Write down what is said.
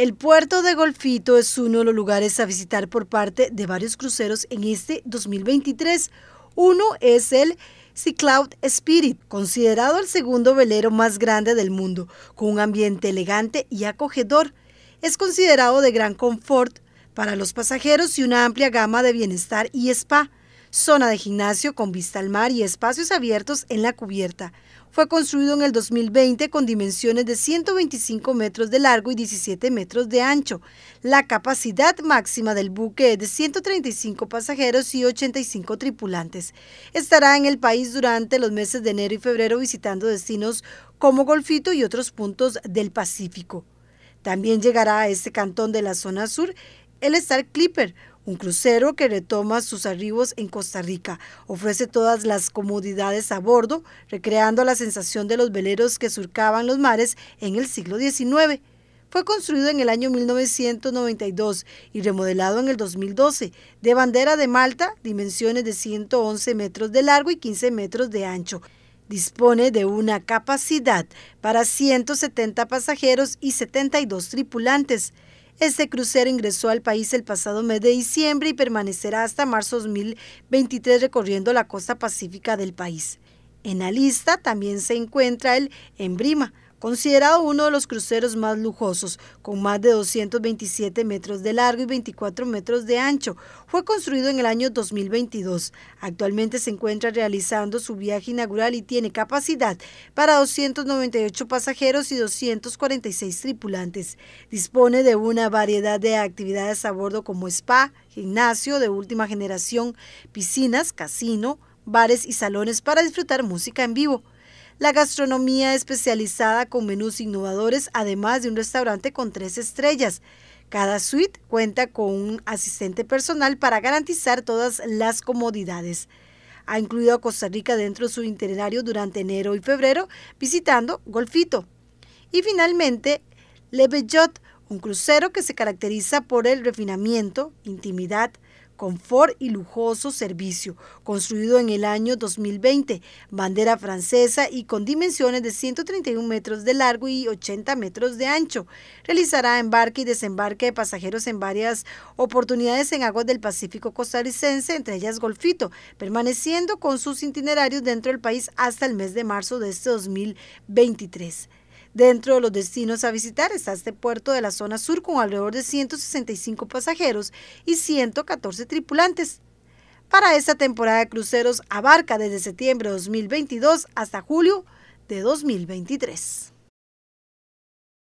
El puerto de Golfito es uno de los lugares a visitar por parte de varios cruceros en este 2023. Uno es el Sea Cloud Spirit, considerado el segundo velero más grande del mundo, con un ambiente elegante y acogedor. Es considerado de gran confort para los pasajeros y una amplia gama de bienestar y spa zona de gimnasio con vista al mar y espacios abiertos en la cubierta. Fue construido en el 2020 con dimensiones de 125 metros de largo y 17 metros de ancho. La capacidad máxima del buque es de 135 pasajeros y 85 tripulantes. Estará en el país durante los meses de enero y febrero visitando destinos como Golfito y otros puntos del Pacífico. También llegará a este cantón de la zona sur el Star Clipper, un crucero que retoma sus arribos en Costa Rica. Ofrece todas las comodidades a bordo, recreando la sensación de los veleros que surcaban los mares en el siglo XIX. Fue construido en el año 1992 y remodelado en el 2012, de bandera de Malta, dimensiones de 111 metros de largo y 15 metros de ancho. Dispone de una capacidad para 170 pasajeros y 72 tripulantes. Este crucero ingresó al país el pasado mes de diciembre y permanecerá hasta marzo 2023 recorriendo la costa pacífica del país. En la lista también se encuentra el Embrima, considerado uno de los cruceros más lujosos, con más de 227 metros de largo y 24 metros de ancho. Fue construido en el año 2022. Actualmente se encuentra realizando su viaje inaugural y tiene capacidad para 298 pasajeros y 246 tripulantes. Dispone de una variedad de actividades a bordo como spa, gimnasio de última generación, piscinas, casino, bares y salones para disfrutar música en vivo. La gastronomía especializada con menús innovadores, además de un restaurante con tres estrellas. Cada suite cuenta con un asistente personal para garantizar todas las comodidades. Ha incluido a Costa Rica dentro de su itinerario durante enero y febrero, visitando Golfito. Y finalmente, Le un crucero que se caracteriza por el refinamiento, intimidad, confort y lujoso servicio, construido en el año 2020, bandera francesa y con dimensiones de 131 metros de largo y 80 metros de ancho. Realizará embarque y desembarque de pasajeros en varias oportunidades en aguas del Pacífico costarricense, entre ellas Golfito, permaneciendo con sus itinerarios dentro del país hasta el mes de marzo de este 2023. Dentro de los destinos a visitar está este puerto de la zona sur con alrededor de 165 pasajeros y 114 tripulantes. Para esta temporada de cruceros abarca desde septiembre de 2022 hasta julio de 2023.